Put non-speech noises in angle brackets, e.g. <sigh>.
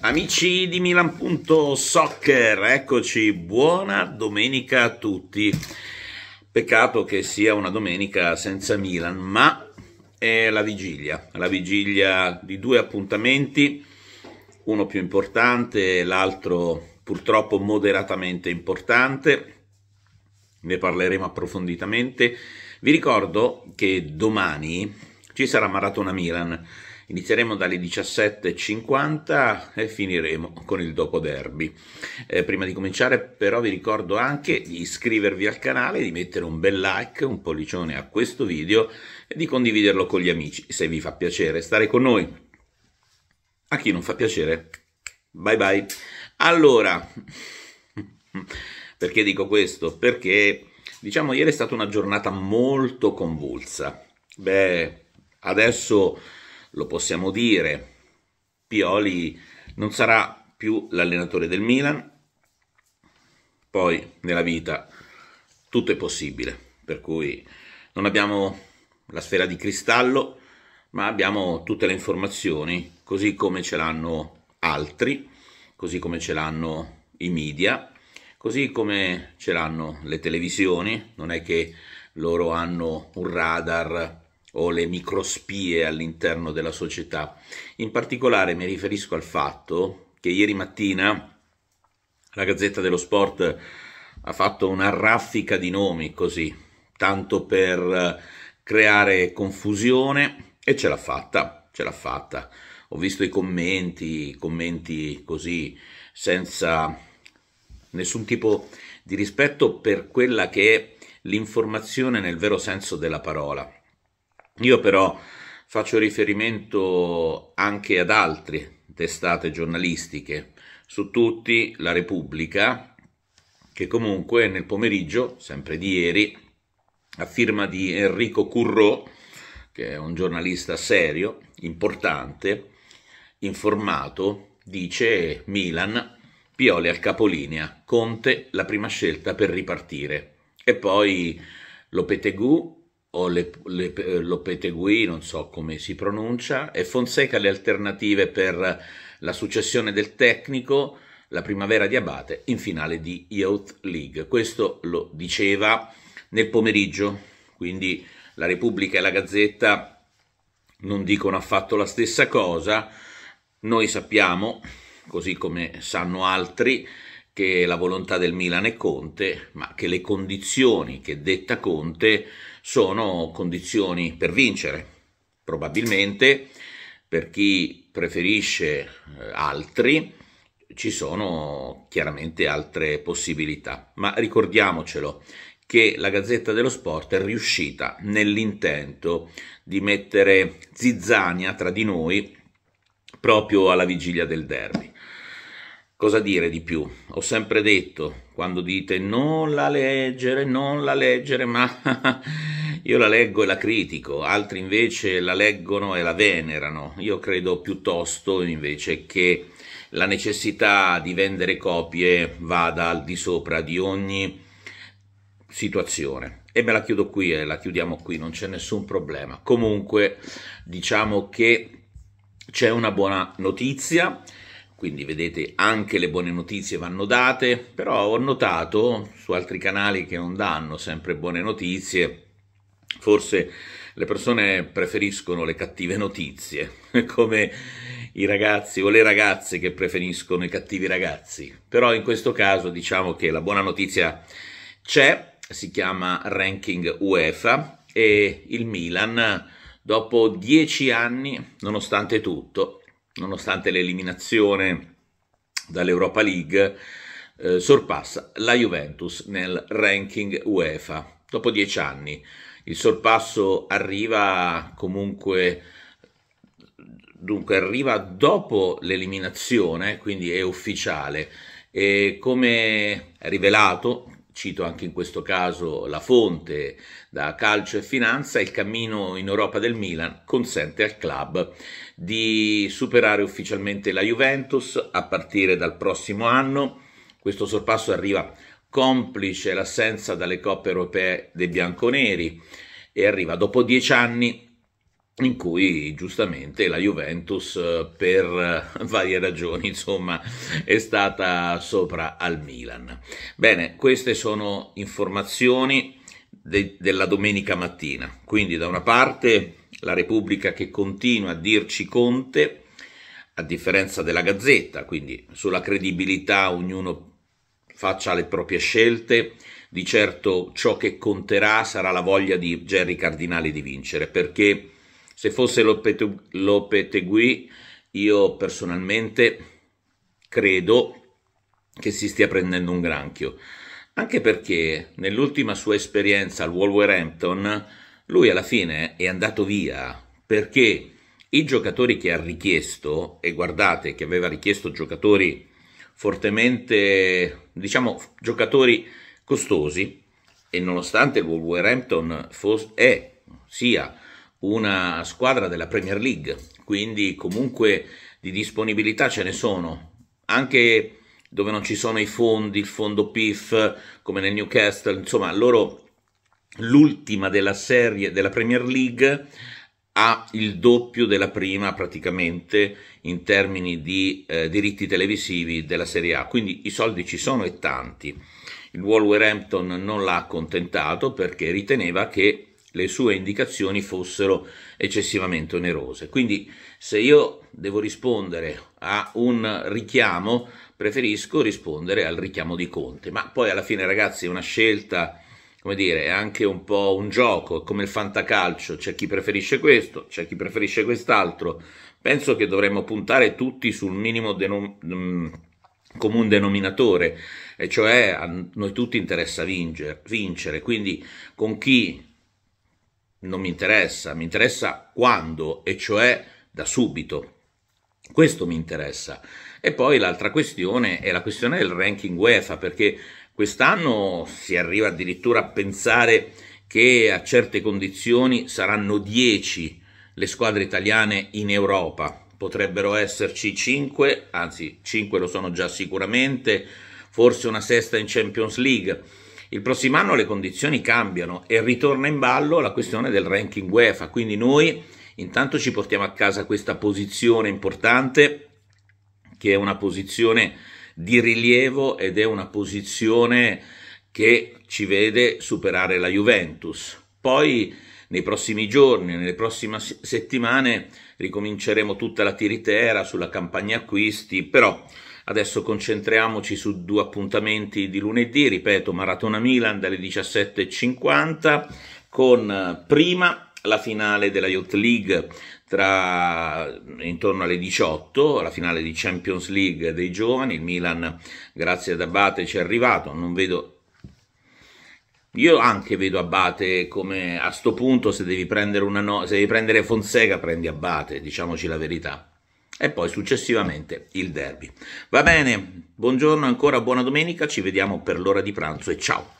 Amici di Milan.soccer, eccoci, buona domenica a tutti. Peccato che sia una domenica senza Milan, ma è la vigilia, la vigilia di due appuntamenti, uno più importante, l'altro purtroppo moderatamente importante, ne parleremo approfonditamente. Vi ricordo che domani ci sarà Maratona Milan, Inizieremo dalle 17.50 e finiremo con il dopo derby. Eh, prima di cominciare però vi ricordo anche di iscrivervi al canale, di mettere un bel like, un pollicione a questo video e di condividerlo con gli amici se vi fa piacere stare con noi. A chi non fa piacere, bye bye. Allora, <laughs> perché dico questo? Perché diciamo ieri è stata una giornata molto convulsa. Beh, adesso lo possiamo dire, Pioli non sarà più l'allenatore del Milan, poi nella vita tutto è possibile, per cui non abbiamo la sfera di cristallo, ma abbiamo tutte le informazioni, così come ce l'hanno altri, così come ce l'hanno i media, così come ce l'hanno le televisioni, non è che loro hanno un radar o le microspie all'interno della società. In particolare mi riferisco al fatto che ieri mattina la Gazzetta dello Sport ha fatto una raffica di nomi così, tanto per eh, creare confusione e ce l'ha fatta, ce l'ha fatta. Ho visto i commenti, commenti così, senza nessun tipo di rispetto per quella che è l'informazione nel vero senso della parola. Io però faccio riferimento anche ad altre testate giornalistiche, su tutti la Repubblica, che comunque nel pomeriggio, sempre di ieri, a firma di Enrico Curro, che è un giornalista serio, importante, informato, dice Milan, Pioli al capolinea, Conte la prima scelta per ripartire. E poi Lopetegu o le, le, eh, Lopetegui, non so come si pronuncia, e Fonseca le alternative per la successione del tecnico, la primavera di Abate, in finale di Youth League. Questo lo diceva nel pomeriggio, quindi la Repubblica e la Gazzetta non dicono affatto la stessa cosa, noi sappiamo, così come sanno altri, che la volontà del Milan è Conte, ma che le condizioni che detta Conte sono condizioni per vincere. Probabilmente per chi preferisce eh, altri ci sono chiaramente altre possibilità, ma ricordiamocelo che la Gazzetta dello Sport è riuscita nell'intento di mettere zizzania tra di noi proprio alla vigilia del derby. Cosa dire di più? Ho sempre detto, quando dite non la leggere, non la leggere, ma <laughs> io la leggo e la critico, altri invece la leggono e la venerano. Io credo piuttosto invece che la necessità di vendere copie vada al di sopra di ogni situazione. E me la chiudo qui e la chiudiamo qui, non c'è nessun problema. Comunque diciamo che c'è una buona notizia quindi vedete anche le buone notizie vanno date, però ho notato su altri canali che non danno sempre buone notizie, forse le persone preferiscono le cattive notizie, <laughs> come i ragazzi o le ragazze che preferiscono i cattivi ragazzi, però in questo caso diciamo che la buona notizia c'è, si chiama ranking UEFA e il Milan dopo dieci anni, nonostante tutto, nonostante l'eliminazione dall'Europa League, eh, sorpassa la Juventus nel ranking UEFA dopo dieci anni. Il sorpasso arriva comunque dunque arriva dopo l'eliminazione, quindi è ufficiale e come rivelato cito anche in questo caso la fonte da calcio e finanza, il cammino in Europa del Milan consente al club di superare ufficialmente la Juventus a partire dal prossimo anno. Questo sorpasso arriva complice l'assenza dalle coppe europee dei bianconeri e arriva dopo dieci anni in cui giustamente la Juventus eh, per eh, varie ragioni <laughs> insomma è stata sopra al Milan. Bene, queste sono informazioni de- della domenica mattina, quindi da una parte la Repubblica che continua a dirci Conte, a differenza della Gazzetta, quindi sulla credibilità ognuno faccia le proprie scelte, di certo ciò che conterà sarà la voglia di Gerry Cardinali di vincere, perché se fosse Lopetegui, io personalmente credo che si stia prendendo un granchio. Anche perché nell'ultima sua esperienza al Wolverhampton lui alla fine è andato via perché i giocatori che ha richiesto, e guardate che aveva richiesto giocatori fortemente, diciamo, giocatori costosi, e nonostante il Wolverhampton fosse, è, sia una squadra della Premier League, quindi comunque di disponibilità ce ne sono, anche dove non ci sono i fondi, il fondo PIF come nel Newcastle, insomma loro l'ultima della serie della Premier League ha il doppio della prima praticamente in termini di eh, diritti televisivi della Serie A, quindi i soldi ci sono e tanti. Il Wolverhampton non l'ha accontentato perché riteneva che le sue indicazioni fossero eccessivamente onerose. Quindi se io devo rispondere a un richiamo, preferisco rispondere al richiamo di Conte. Ma poi alla fine ragazzi è una scelta, come dire, è anche un po' un gioco, come il fantacalcio, c'è chi preferisce questo, c'è chi preferisce quest'altro. Penso che dovremmo puntare tutti sul minimo denominatore mm, comune denominatore, e cioè a noi tutti interessa vincere, vincere, quindi con chi non mi interessa, mi interessa quando, e cioè da subito. Questo mi interessa. E poi l'altra questione è la questione del ranking UEFA, perché quest'anno si arriva addirittura a pensare che a certe condizioni saranno 10 le squadre italiane in Europa. Potrebbero esserci 5, anzi 5 lo sono già sicuramente, forse una sesta in Champions League il prossimo anno le condizioni cambiano e ritorna in ballo la questione del ranking UEFA, quindi noi intanto ci portiamo a casa questa posizione importante che è una posizione di rilievo ed è una posizione che ci vede superare la Juventus. Poi nei prossimi giorni, nelle prossime settimane ricominceremo tutta la tiritera sulla campagna acquisti, però Adesso concentriamoci su due appuntamenti di lunedì, ripeto, Maratona Milan dalle 17.50 con eh, prima la finale della Youth League tra intorno alle 18, la finale di Champions League dei giovani, il Milan grazie ad Abate ci è arrivato, non vedo io anche vedo Abate come a sto punto se devi prendere, no- se devi prendere Fonseca prendi Abate, diciamoci la verità e poi successivamente il derby. Va bene, buongiorno ancora, buona domenica, ci vediamo per l'ora di pranzo e ciao!